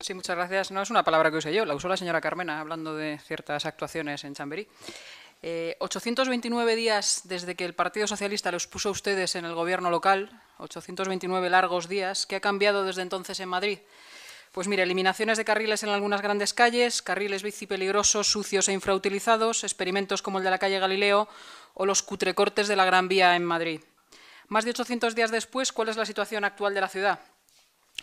Sí, muchas gracias. No es una palabra que use yo, la usó la señora Carmena hablando de ciertas actuaciones en Chamberí. 829 eh, días desde que el Partido Socialista los puso a ustedes en el gobierno local, 829 largos días, ¿qué ha cambiado desde entonces en Madrid? Pues mire, eliminaciones de carriles en algunas grandes calles, carriles bici peligrosos, sucios e infrautilizados, experimentos como el de la calle Galileo o los cutrecortes de la Gran Vía en Madrid. Más de 800 días después, ¿cuál es la situación actual de la ciudad?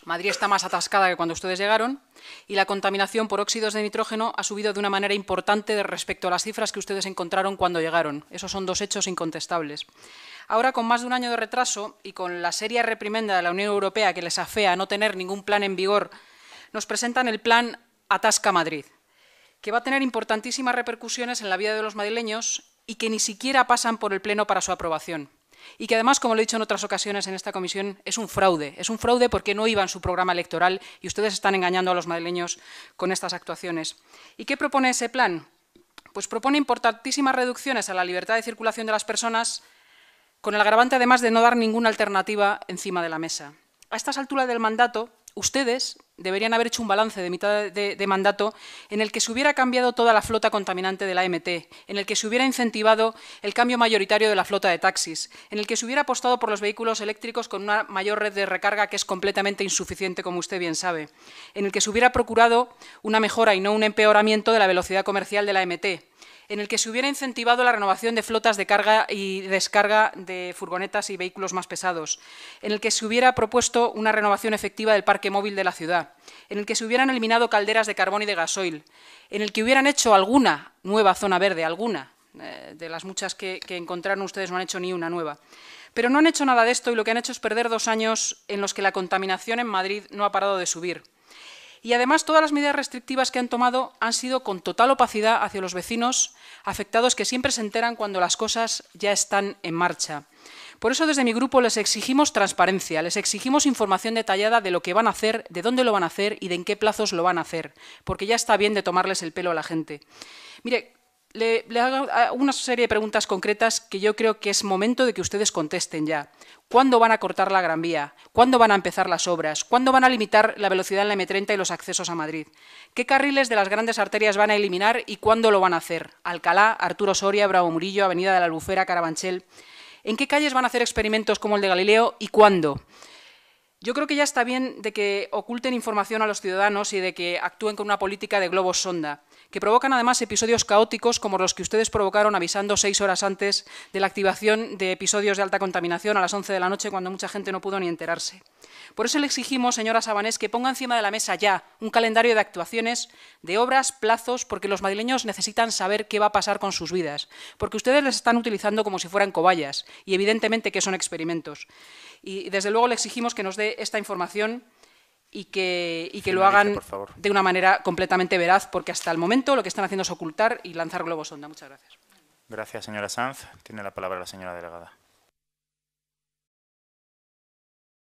Madrid está más atascada que cuando ustedes llegaron y la contaminación por óxidos de nitrógeno ha subido de una manera importante respecto a las cifras que ustedes encontraron cuando llegaron. Esos son dos hechos incontestables. Ahora, con más de un año de retraso y con la seria reprimenda de la Unión Europea que les afea a no tener ningún plan en vigor, nos presentan el plan Atasca Madrid, que va a tener importantísimas repercusiones en la vida de los madrileños y que ni siquiera pasan por el Pleno para su aprobación y que además, como lo he dicho en otras ocasiones en esta comisión, es un fraude. Es un fraude porque no iba en su programa electoral y ustedes están engañando a los madrileños con estas actuaciones. ¿Y qué propone ese plan? Pues propone importantísimas reducciones a la libertad de circulación de las personas, con el agravante además de no dar ninguna alternativa encima de la mesa. A estas alturas del mandato, ustedes deberían haber hecho un balance de mitad de, mandato en el que se hubiera cambiado toda la flota contaminante de la MT, en el que se hubiera incentivado el cambio mayoritario de la flota de taxis, en el que se hubiera apostado por los vehículos eléctricos con una mayor red de recarga que es completamente insuficiente, como usted bien sabe, en el que se hubiera procurado una mejora y no un empeoramiento de la velocidad comercial de la MT en el que se hubiera incentivado la renovación de flotas de carga y descarga de furgonetas y vehículos más pesados, en el que se hubiera propuesto una renovación efectiva del parque móvil de la ciudad, en el que se hubieran eliminado calderas de carbón y de gasoil, en el que hubieran hecho alguna nueva zona verde, alguna, eh, de las muchas que encontraron ustedes no han hecho ni una nueva. Pero no han hecho nada de esto y lo que han hecho es perder dos años en los que la contaminación en Madrid no ha parado de subir y además todas las medidas restrictivas que han tomado han sido con total opacidad hacia los vecinos afectados que siempre se enteran cuando las cosas ya están en marcha. Por eso desde mi grupo les exigimos transparencia, les exigimos información detallada de lo que van a hacer, de dónde lo van a hacer y de en qué plazos lo van a hacer, porque ya está bien de tomarles el pelo a la gente. Mire, le, hago ah, una serie de preguntas concretas que yo creo que es momento de que ustedes contesten ya. ¿Cuándo van a cortar la Gran Vía? ¿Cuándo van a empezar las obras? ¿Cuándo van a limitar la velocidad en la M30 y los accesos a Madrid? ¿Qué carriles de las grandes arterias van a eliminar y cuándo lo van a hacer? Alcalá, Arturo Soria, Bravo Murillo, Avenida de la Albufera, Carabanchel. ¿En qué calles van a hacer experimentos como el de Galileo y cuándo? Yo creo que ya está bien de que oculten información a los ciudadanos y de que actúen con una política de globos sonda, que provocan además episodios caóticos como los que ustedes provocaron avisando seis horas antes de la activación de episodios de alta contaminación a las 11 de la noche cuando mucha gente no pudo ni enterarse. Por eso le exigimos, señora Sabanés, que ponga encima de la mesa ya un calendario de actuaciones, de obras, plazos, porque los madrileños necesitan saber qué va a pasar con sus vidas, porque ustedes les están utilizando como si fueran cobayas y evidentemente que son experimentos. Y desde luego le exigimos que nos dé esta información y que, y que lo hagan de una manera completamente veraz, porque hasta el momento lo que están haciendo es ocultar y lanzar globos sonda. Muchas gracias. Gracias, señora Sanz. Tiene la palabra la señora delegada.